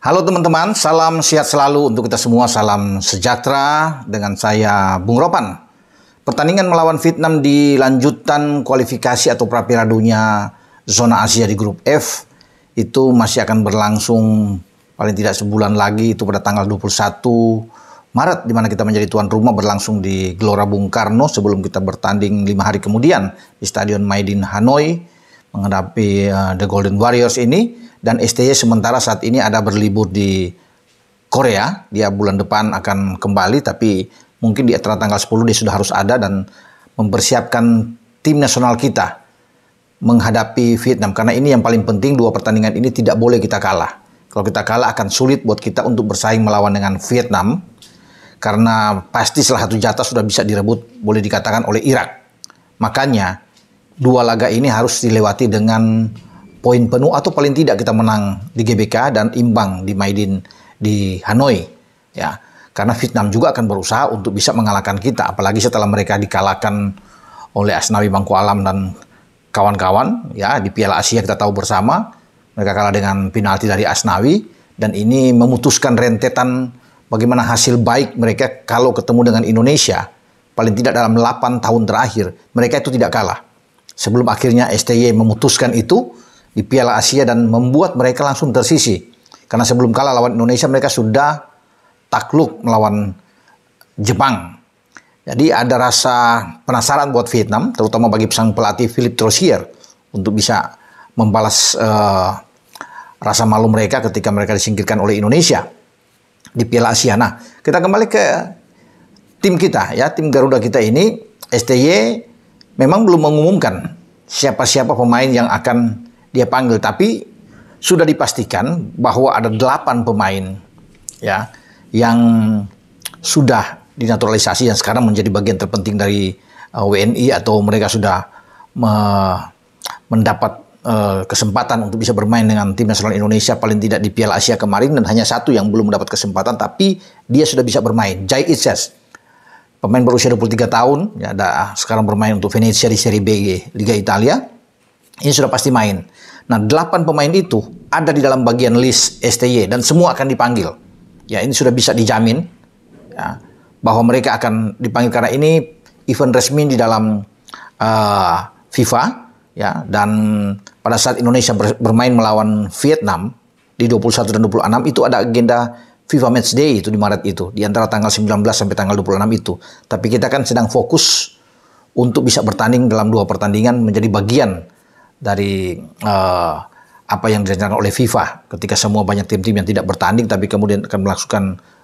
Halo teman-teman, salam sehat selalu untuk kita semua, salam sejahtera dengan saya Bung Ropan. Pertandingan melawan Vietnam di lanjutan kualifikasi atau prapira Dunia zona Asia di grup F itu masih akan berlangsung paling tidak sebulan lagi itu pada tanggal 21 Maret di mana kita menjadi tuan rumah berlangsung di Gelora Bung Karno sebelum kita bertanding lima hari kemudian di Stadion Maidin Hanoi menghadapi uh, The Golden Warriors ini dan STY sementara saat ini ada berlibur di Korea. Dia bulan depan akan kembali tapi mungkin di antara tanggal 10 dia sudah harus ada dan mempersiapkan tim nasional kita menghadapi Vietnam karena ini yang paling penting dua pertandingan ini tidak boleh kita kalah. Kalau kita kalah akan sulit buat kita untuk bersaing melawan dengan Vietnam karena pasti salah satu jatah sudah bisa direbut boleh dikatakan oleh Irak. Makanya dua laga ini harus dilewati dengan poin penuh atau paling tidak kita menang di GBK dan imbang di Maidin di Hanoi ya karena Vietnam juga akan berusaha untuk bisa mengalahkan kita apalagi setelah mereka dikalahkan oleh Asnawi Bangku Alam dan kawan-kawan ya di Piala Asia kita tahu bersama mereka kalah dengan penalti dari Asnawi dan ini memutuskan rentetan bagaimana hasil baik mereka kalau ketemu dengan Indonesia paling tidak dalam 8 tahun terakhir mereka itu tidak kalah sebelum akhirnya STY memutuskan itu di Piala Asia dan membuat mereka langsung tersisi. Karena sebelum kalah lawan Indonesia mereka sudah takluk melawan Jepang. Jadi ada rasa penasaran buat Vietnam, terutama bagi sang pelatih Philip Trosier untuk bisa membalas uh, rasa malu mereka ketika mereka disingkirkan oleh Indonesia di Piala Asia. Nah, kita kembali ke tim kita ya, tim Garuda kita ini STY memang belum mengumumkan siapa-siapa pemain yang akan dia panggil tapi sudah dipastikan bahwa ada delapan pemain ya yang sudah dinaturalisasi yang sekarang menjadi bagian terpenting dari uh, eh, WNI atau mereka sudah me mendapat eh, kesempatan untuk bisa bermain dengan tim nasional Indonesia paling tidak di Piala Asia kemarin dan hanya satu yang belum mendapat kesempatan tapi dia sudah bisa bermain Jai Itzes pemain berusia 23 tahun ya ada sekarang bermain untuk Venezia di Serie B Liga Italia ini sudah pasti main. Nah, delapan pemain itu ada di dalam bagian list STY dan semua akan dipanggil. Ya, ini sudah bisa dijamin ya, bahwa mereka akan dipanggil karena ini event resmi di dalam uh, FIFA ya dan pada saat Indonesia bermain melawan Vietnam di 21 dan 26 itu ada agenda FIFA Match Day itu di Maret itu di antara tanggal 19 sampai tanggal 26 itu. Tapi kita kan sedang fokus untuk bisa bertanding dalam dua pertandingan menjadi bagian dari uh, apa yang direncanakan oleh FIFA ketika semua banyak tim-tim yang tidak bertanding tapi kemudian akan melakukan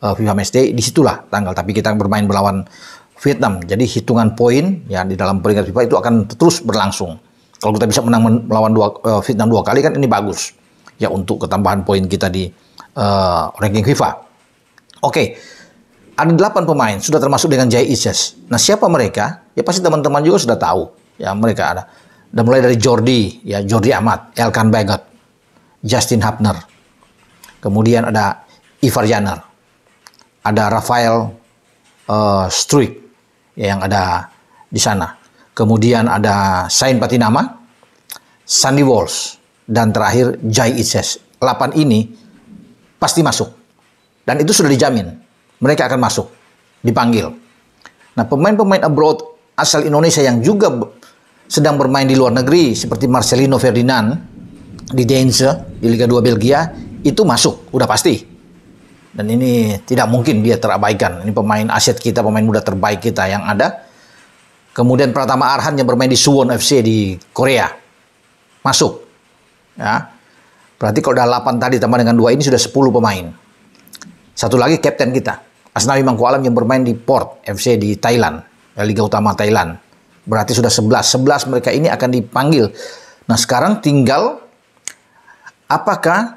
uh, FIFA Matchday disitulah tanggal tapi kita bermain melawan Vietnam jadi hitungan poin ya di dalam peringkat FIFA itu akan terus berlangsung kalau kita bisa menang melawan dua, uh, Vietnam dua kali kan ini bagus ya untuk ketambahan poin kita di uh, ranking FIFA oke okay. ada delapan pemain sudah termasuk dengan Jai Isis nah siapa mereka ya pasti teman-teman juga sudah tahu ya mereka ada dan mulai dari Jordi ya Jordi Ahmad, Elkan Bagot, Justin Hapner, kemudian ada Ivar Janer, ada Rafael uh, Struik ya, yang ada di sana, kemudian ada Sain Patinama, Sandy Walsh, dan terakhir Jai Itses. 8 ini pasti masuk. Dan itu sudah dijamin. Mereka akan masuk. Dipanggil. Nah pemain-pemain abroad asal Indonesia yang juga sedang bermain di luar negeri seperti Marcelino Ferdinand di Dense di Liga 2 Belgia itu masuk udah pasti dan ini tidak mungkin dia terabaikan ini pemain aset kita pemain muda terbaik kita yang ada kemudian Pratama Arhan yang bermain di Suwon FC di Korea masuk ya berarti kalau udah 8 tadi tambah dengan dua ini sudah 10 pemain satu lagi kapten kita Asnawi Mangkualam yang bermain di Port FC di Thailand Liga Utama Thailand Berarti sudah 11. 11 mereka ini akan dipanggil. Nah, sekarang tinggal apakah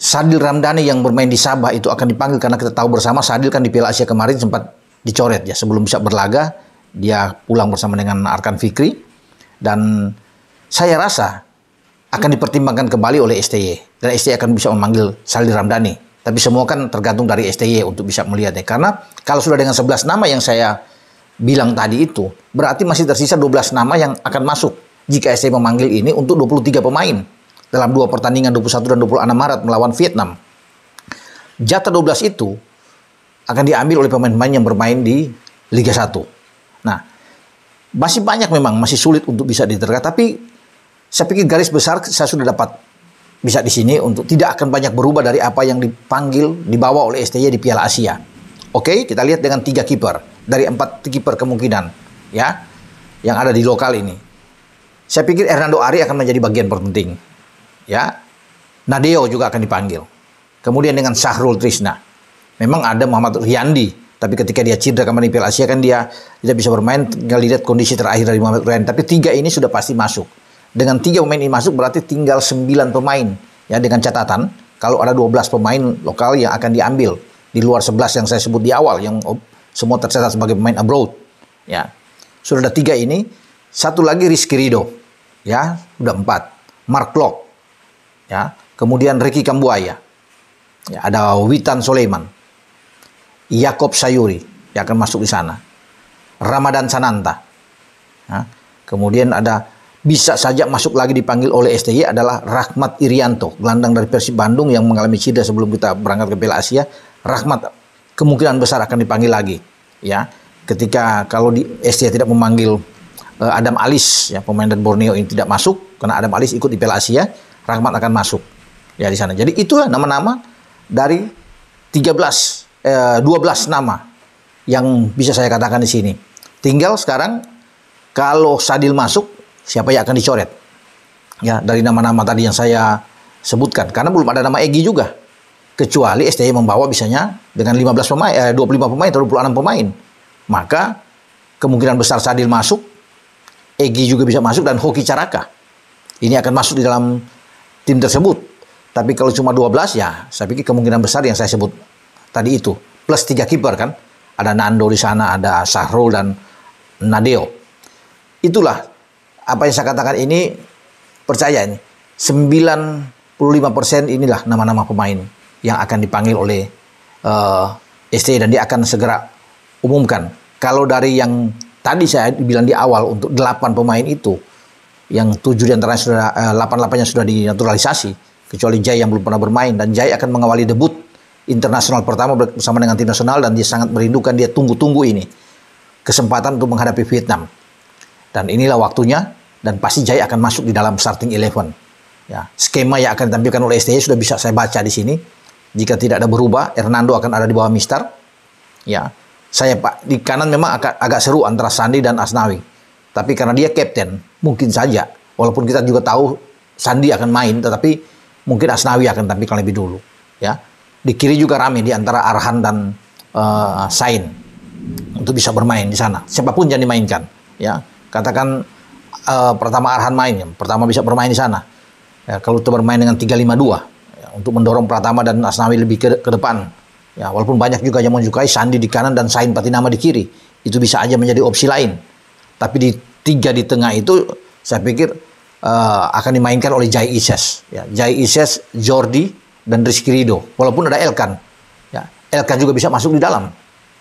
Sadil Ramdhani yang bermain di Sabah itu akan dipanggil karena kita tahu bersama Sadil kan di Piala Asia kemarin sempat dicoret ya sebelum bisa berlaga dia pulang bersama dengan Arkan Fikri dan saya rasa akan dipertimbangkan kembali oleh STY dan STY akan bisa memanggil Sadil Ramdhani tapi semua kan tergantung dari STY untuk bisa melihatnya karena kalau sudah dengan 11 nama yang saya bilang tadi itu, berarti masih tersisa 12 nama yang akan masuk jika SC memanggil ini untuk 23 pemain dalam dua pertandingan 21 dan 26 Maret melawan Vietnam. Jatah 12 itu akan diambil oleh pemain-pemain yang bermain di Liga 1. Nah, masih banyak memang, masih sulit untuk bisa diterka, tapi saya pikir garis besar saya sudah dapat bisa di sini untuk tidak akan banyak berubah dari apa yang dipanggil dibawa oleh STY di Piala Asia. Oke, kita lihat dengan tiga kiper dari empat kiper kemungkinan ya yang ada di lokal ini. Saya pikir Hernando Ari akan menjadi bagian penting Ya. Nadeo juga akan dipanggil. Kemudian dengan Syahrul Trisna. Memang ada Muhammad Riyandi, tapi ketika dia cedera kemarin di Piala Asia kan dia tidak bisa bermain tinggal lihat kondisi terakhir dari Muhammad Riyandi. Tapi tiga ini sudah pasti masuk. Dengan tiga pemain ini masuk berarti tinggal sembilan pemain ya dengan catatan kalau ada 12 pemain lokal yang akan diambil di luar 11 yang saya sebut di awal yang semua tercatat sebagai pemain abroad. Ya. Sudah ada tiga ini. Satu lagi Rizky Rido. Ya, udah empat. Mark Lok. Ya. Kemudian Ricky Kambuaya. Ya, ada Witan Soleman, Yakob Sayuri. Yang akan masuk di sana. Ramadan Sananta. Ya. Kemudian ada bisa saja masuk lagi dipanggil oleh STY adalah Rahmat Irianto, gelandang dari Persib Bandung yang mengalami cedera sebelum kita berangkat ke Piala Asia. Rahmat kemungkinan besar akan dipanggil lagi ya ketika kalau di Asia tidak memanggil uh, Adam Alis ya pemain dari Borneo ini tidak masuk karena Adam Alis ikut di Piala Asia Rahmat akan masuk ya di sana jadi itulah nama-nama dari 13 eh, 12 nama yang bisa saya katakan di sini tinggal sekarang kalau Sadil masuk siapa yang akan dicoret ya dari nama-nama tadi yang saya sebutkan karena belum ada nama Egi juga kecuali STI membawa misalnya dengan 15 pemain eh, 25 pemain atau 26 pemain maka kemungkinan besar Sadil masuk Egi juga bisa masuk dan Hoki Caraka ini akan masuk di dalam tim tersebut tapi kalau cuma 12 ya saya pikir kemungkinan besar yang saya sebut tadi itu plus tiga kiper kan ada Nando di sana ada Sahrul dan Nadeo itulah apa yang saya katakan ini percaya ini 95% inilah nama-nama pemain yang akan dipanggil oleh uh, dan dia akan segera umumkan. Kalau dari yang tadi saya bilang di awal untuk delapan pemain itu yang tujuh di antara sudah eh, delapan 8 sudah dinaturalisasi kecuali Jai yang belum pernah bermain dan Jai akan mengawali debut internasional pertama bersama dengan tim nasional dan dia sangat merindukan dia tunggu-tunggu ini kesempatan untuk menghadapi Vietnam. Dan inilah waktunya dan pasti Jai akan masuk di dalam starting eleven. Ya, skema yang akan ditampilkan oleh STY sudah bisa saya baca di sini jika tidak ada berubah, Hernando akan ada di bawah Mister. Ya, saya Pak di kanan memang agak, agak seru antara Sandi dan Asnawi. Tapi karena dia kapten, mungkin saja. Walaupun kita juga tahu Sandi akan main, tetapi mungkin Asnawi akan tampilkan lebih dulu. Ya, di kiri juga ramai di antara Arhan dan uh, Sain untuk bisa bermain di sana. Siapapun yang dimainkan, ya katakan uh, pertama Arhan main, pertama bisa bermain di sana. Ya, kalau itu bermain dengan 352, untuk mendorong Pratama dan Asnawi lebih ke, ke depan. Ya, walaupun banyak juga yang menyukai Sandi di kanan dan Sain Patinama di kiri. Itu bisa aja menjadi opsi lain. Tapi di tiga di tengah itu saya pikir uh, akan dimainkan oleh Jai Ises. Ya, Jai Ises, Jordi, dan Rizky Rido. Walaupun ada Elkan. Ya, Elkan juga bisa masuk di dalam.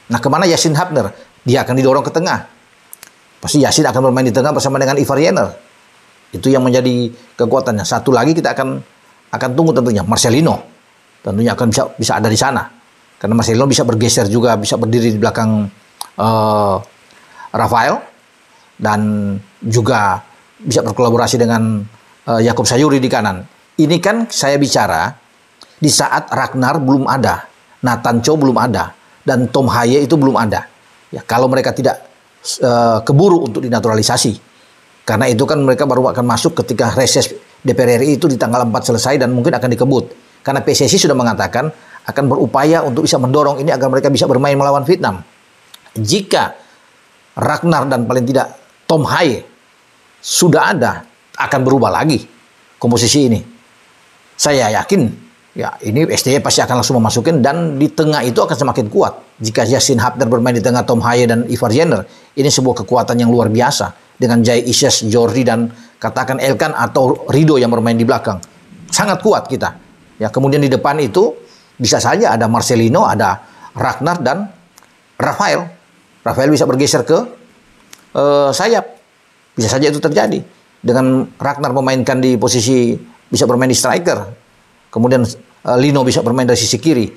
Nah kemana Yasin Hapner? Dia akan didorong ke tengah. Pasti Yasin akan bermain di tengah bersama dengan Ivar Jenner. Itu yang menjadi kekuatannya. Satu lagi kita akan akan tunggu tentunya Marcelino tentunya akan bisa bisa ada di sana karena Marcelino bisa bergeser juga bisa berdiri di belakang uh, Rafael dan juga bisa berkolaborasi dengan uh, eh, Yakob Sayuri di kanan ini kan saya bicara di saat Ragnar belum ada Nathan Cho belum ada dan Tom Haye itu belum ada ya kalau mereka tidak uh, keburu untuk dinaturalisasi karena itu kan mereka baru akan masuk ketika reses DPR RI itu di tanggal 4 selesai dan mungkin akan dikebut. Karena PSSI sudah mengatakan akan berupaya untuk bisa mendorong ini agar mereka bisa bermain melawan Vietnam. Jika Ragnar dan paling tidak Tom Hai sudah ada, akan berubah lagi komposisi ini. Saya yakin ya ini SDY pasti akan langsung memasukin dan di tengah itu akan semakin kuat. Jika Yasin Hafner bermain di tengah Tom Hai dan Ivar Jenner, ini sebuah kekuatan yang luar biasa dengan Jay Ises, Jordi dan Katakan Elkan atau Rido yang bermain di belakang. Sangat kuat kita. Ya, kemudian di depan itu bisa saja ada Marcelino, ada Ragnar dan Rafael. Rafael bisa bergeser ke uh, sayap. Bisa saja itu terjadi. Dengan Ragnar memainkan di posisi bisa bermain di striker. Kemudian uh, Lino bisa bermain dari sisi kiri.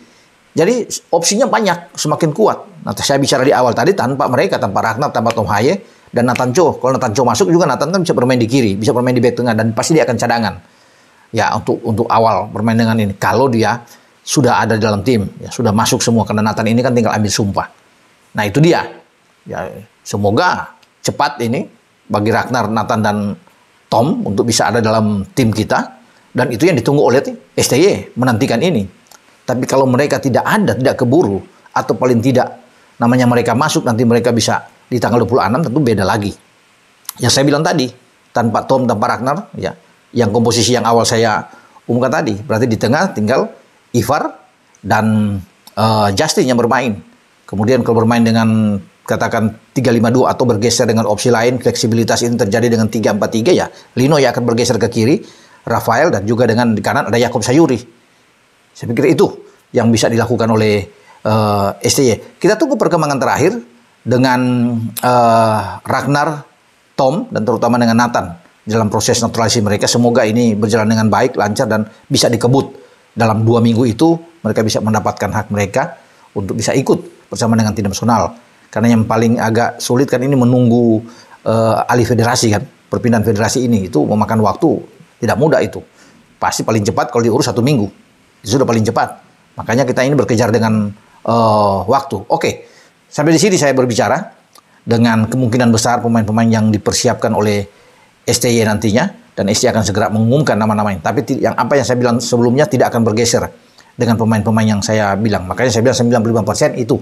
Jadi opsinya banyak, semakin kuat. Nah, saya bicara di awal tadi tanpa mereka, tanpa Ragnar, tanpa Tom Haye, dan Nathan Cho, kalau Nathan Cho masuk juga Nathan kan bisa bermain di kiri, bisa bermain di back tengah dan pasti dia akan cadangan. Ya untuk untuk awal bermain dengan ini kalau dia sudah ada dalam tim, ya sudah masuk semua karena Nathan ini kan tinggal ambil sumpah. Nah, itu dia. Ya semoga cepat ini bagi Ragnar, Nathan dan Tom untuk bisa ada dalam tim kita dan itu yang ditunggu oleh STY menantikan ini. Tapi kalau mereka tidak ada, tidak keburu atau paling tidak namanya mereka masuk nanti mereka bisa di tanggal 26 tentu beda lagi. Yang saya bilang tadi, tanpa Tom, tanpa Ragnar, ya, yang komposisi yang awal saya umumkan tadi, berarti di tengah tinggal Ivar dan uh, Justin yang bermain. Kemudian kalau bermain dengan katakan 352 atau bergeser dengan opsi lain, fleksibilitas ini terjadi dengan 343 ya, Lino ya akan bergeser ke kiri, Rafael dan juga dengan di kanan ada Yakob Sayuri. Saya pikir itu yang bisa dilakukan oleh uh, eh, STY. Kita tunggu perkembangan terakhir dengan uh, Ragnar, Tom, dan terutama dengan Nathan dalam proses naturalisasi mereka. Semoga ini berjalan dengan baik, lancar, dan bisa dikebut. Dalam dua minggu itu, mereka bisa mendapatkan hak mereka untuk bisa ikut bersama dengan tim nasional. Karena yang paling agak sulit kan ini menunggu uh, alih federasi kan. Perpindahan federasi ini itu memakan waktu. Tidak mudah itu. Pasti paling cepat kalau diurus satu minggu. Itu sudah paling cepat. Makanya kita ini berkejar dengan uh, waktu. Oke, okay. Sampai di sini saya berbicara dengan kemungkinan besar pemain-pemain yang dipersiapkan oleh STY nantinya dan STY akan segera mengumumkan nama-namanya. Tapi yang apa yang saya bilang sebelumnya tidak akan bergeser dengan pemain-pemain yang saya bilang. Makanya saya bilang 95% itu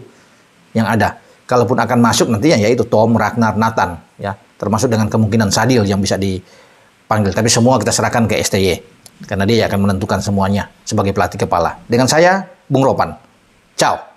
yang ada. Kalaupun akan masuk nantinya yaitu Tom, Ragnar, Nathan ya, termasuk dengan kemungkinan Sadil yang bisa dipanggil. Tapi semua kita serahkan ke STY karena dia akan menentukan semuanya sebagai pelatih kepala. Dengan saya Bung Ropan. Ciao.